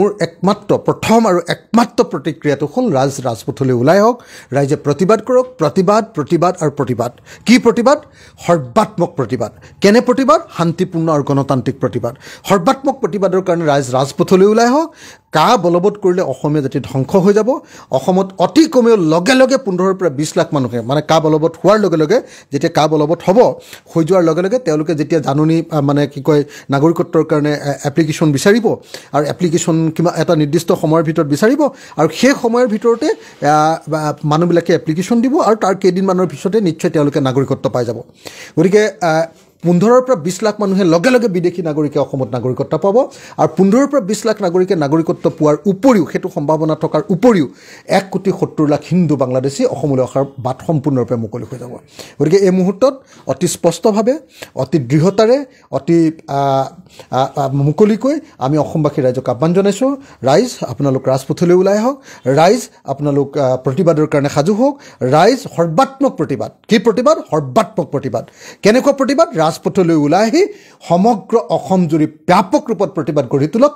মোৰ একমাত্ৰ প্ৰথম আৰু একমাত্ৰ প্ৰতিক্ৰিয়াটো হ'ল ৰাজ ৰাজপথলৈ ওলাই হওক ৰাইজে প্ৰতিবাদ কৰক প্ৰতিবাদ প্ৰতিবাদ আৰু প্ৰতিবাদ কি প্ৰতিবাদ সৰ্বাত্মক প্ৰতিবাদ কেনে প্ৰতিবাদ শান্তিপূৰ্ণ আৰু গণতান্ত্ৰিক প্ৰতিবাদ সৰ্বাত্মক প্ৰতিবাদৰ কাৰণে ৰাইজ ৰাজপথলৈ ওলাই হওক কা বলবৎ কৰিলে অসমীয়া জাতি ধ্বংস হৈ যাব অসমত অতি কমেও লগে লগে পোন্ধৰৰ পৰা বিছ লাখ মানুহে মানে কা বলবৎ হোৱাৰ লগে লগে যেতিয়া কা বলবৎ হ'ব হৈ যোৱাৰ লগে লগে তেওঁলোকে যেতিয়া জাননী মানে কি কয় নাগৰিকত্বৰ কাৰণে এপ্লিকেশ্যন বিচাৰিব আৰু এপ্লিকেশ্যন কিবা এটা নিৰ্দিষ্ট সময়ৰ ভিতৰত বিচাৰিব আৰু সেই সময়ৰ ভিতৰতে মানুহবিলাকে এপ্লিকেশ্যন দিব আৰু তাৰ কেইদিনমানৰ পিছতে নিশ্চয় তেওঁলোকে নাগৰিকত্ব পাই যাব গতিকে পোন্ধৰৰ পৰা বিছ লাখ মানুহে লগে লগে বিদেশী নাগৰিকে অসমত নাগৰিকত্ব পাব আৰু পোন্ধৰৰ পৰা বিছ লাখ নাগৰিকে নাগৰিকত্ব পোৱাৰ উপৰিও সেইটো সম্ভাৱনা থকাৰ উপৰিও এক কোটি সত্তৰ লাখ হিন্দু বাংলাদেশী অসমলৈ অহাৰ বাট সম্পূৰ্ণৰূপে মুকলি হৈ যাব গতিকে এই মুহূৰ্তত অতি স্পষ্টভাৱে অতি দৃঢ়তাৰে অতি মুকলিকৈ আমি অসমবাসী ৰাইজক আহ্বান জনাইছোঁ ৰাইজ আপোনালোক ৰাজপথলৈ ওলাই আহক ৰাইজ আপোনালোক প্ৰতিবাদৰ কাৰণে সাজু হওক ৰাইজ সৰ্বাত্মক প্ৰতিবাদ কি প্ৰতিবাদ সৰ্বাত্মক প্ৰতিবাদ কেনেকুৱা প্ৰতিবাদ ৰাজ ৰাজপথলৈ ওলাই আহি সমগ্ৰ অসমজুৰি ব্যাপক ৰূপত প্ৰতিবাদ গঢ়ি তোলক